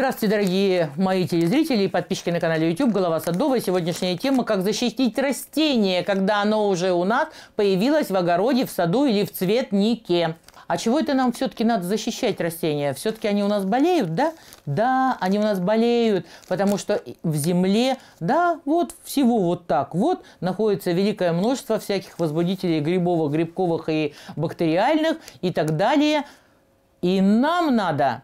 Здравствуйте, дорогие мои телезрители и подписчики на канале YouTube «Голова Садовая». Сегодняшняя тема «Как защитить растение, когда оно уже у нас появилось в огороде, в саду или в цветнике». А чего это нам все-таки надо защищать растения? Все-таки они у нас болеют, да? Да, они у нас болеют, потому что в земле, да, вот всего вот так вот находится великое множество всяких возбудителей грибовых, грибковых и бактериальных и так далее. И нам надо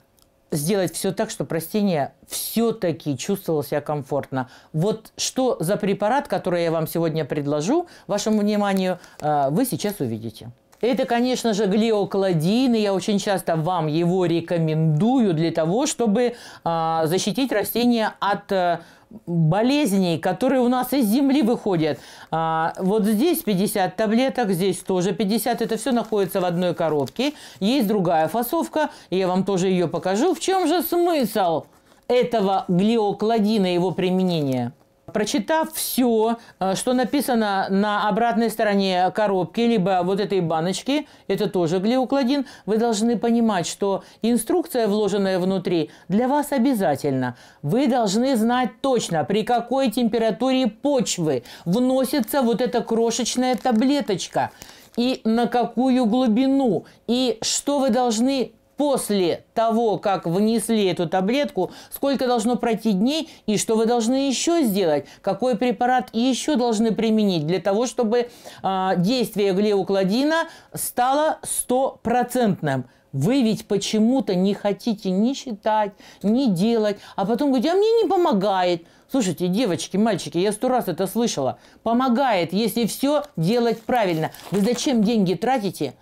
сделать все так, чтобы растение все-таки чувствовало себя комфортно. Вот что за препарат, который я вам сегодня предложу, вашему вниманию, э, вы сейчас увидите. Это, конечно же, глиоколодин, и я очень часто вам его рекомендую для того, чтобы э, защитить растение от э, болезней, которые у нас из земли выходят. А, вот здесь 50 таблеток, здесь тоже 50. Это все находится в одной коробке. Есть другая фасовка, я вам тоже ее покажу. В чем же смысл этого глиокладина, и его применения? Прочитав все, э, что написано на обратной стороне коробки, либо вот этой баночки, это тоже глиокладин, вы должны понимать, что инструкция, вложенная внутри, для вас обязательно. Вы должны знать точно, при какой температуре почвы вносится вот эта крошечная таблеточка и на какую глубину, и что вы должны после того, как внесли эту таблетку, сколько должно пройти дней и что вы должны еще сделать, какой препарат еще должны применить для того, чтобы э, действие глиокладина стало стопроцентным. Вы ведь почему-то не хотите ни считать, ни делать, а потом говорите, а мне не помогает. Слушайте, девочки, мальчики, я сто раз это слышала. Помогает, если все делать правильно. Вы зачем деньги тратите?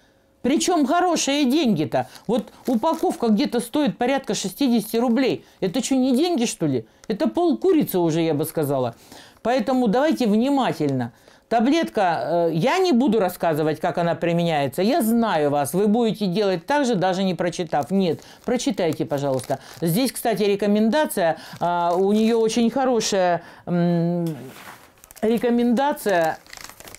Причем хорошие деньги-то. Вот упаковка где-то стоит порядка 60 рублей. Это что, не деньги, что ли? Это пол курицы уже, я бы сказала. Поэтому давайте внимательно. Таблетка, э, я не буду рассказывать, как она применяется. Я знаю вас, вы будете делать так же, даже не прочитав. Нет, прочитайте, пожалуйста. Здесь, кстати, рекомендация. А, у нее очень хорошая рекомендация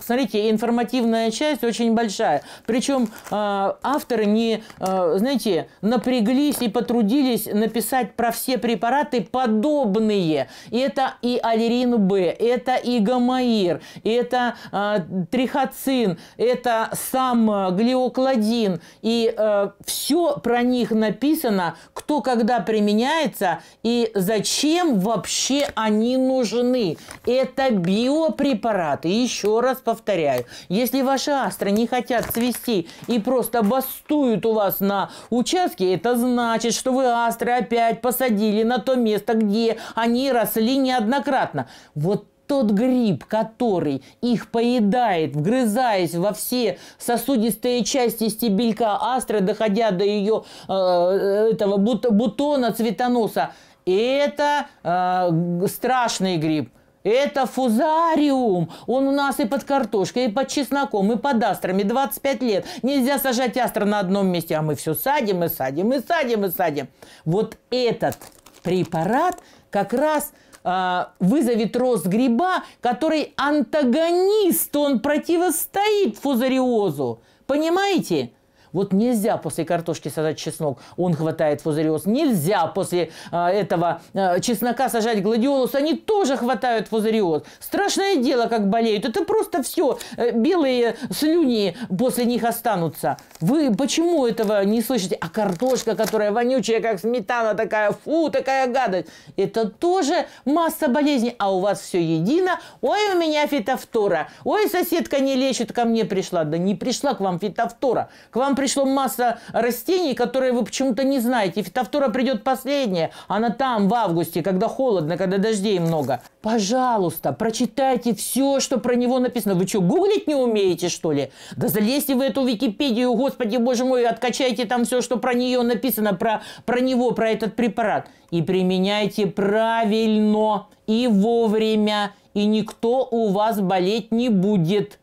Смотрите, информативная часть очень большая. Причем э, а, авторы не, э, знаете, напряглись и потрудились написать про все препараты подобные. Это и аллерин Б, это и гомоир, это э, трихоцин, это сам глиокладин. И э, все про них написано, кто когда применяется и зачем вообще они нужны. Это биопрепараты. Еще раз повторяю повторяю, если ваши астры не хотят цвести и просто бастуют у вас на участке, это значит, что вы астры опять посадили на то место, где они росли неоднократно. Вот тот гриб, который их поедает, вгрызаясь во все сосудистые части стебелька астры, доходя до ее э, э этого бут бутона цветоноса, это э, страшный гриб. Это фузариум. Он у нас и под картошкой, и под чесноком, и под астрами. 25 лет. Нельзя сажать астра на одном месте. А мы все садим и садим, и садим, и садим. Вот этот препарат как раз а, вызовет рост гриба, который антагонист, он противостоит фузариозу. Понимаете? Вот нельзя после картошки сажать чеснок, он хватает фузариоз. Нельзя после э, этого э, чеснока сажать гладиолус, они тоже хватают фузариоз. Страшное дело, как болеют. Это просто все. Э, белые слюни после них останутся. Вы почему этого не слышите? А картошка, которая вонючая, как сметана такая, фу, такая гадость. Это тоже масса болезней. А у вас все едино. Ой, у меня фитофтора. Ой, соседка не лечит, ко мне пришла. Да не пришла к вам фитофтора. К вам пришла пришло масса растений, которые вы почему-то не знаете. И фитофтора придет последняя. Она там, в августе, когда холодно, когда дождей много. Пожалуйста, прочитайте все, что про него написано. Вы что, гуглить не умеете, что ли? Да залезьте в эту Википедию, господи, боже мой, откачайте там все, что про нее написано, про, про него, про этот препарат. И применяйте правильно и вовремя, и никто у вас болеть не будет.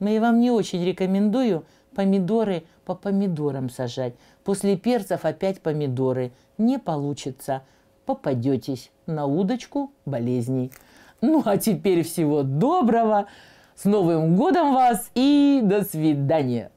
Но я вам не очень рекомендую помидоры по помидорам сажать. После перцев опять помидоры. Не получится. Попадетесь на удочку болезней. Ну а теперь всего доброго. С Новым годом вас и до свидания.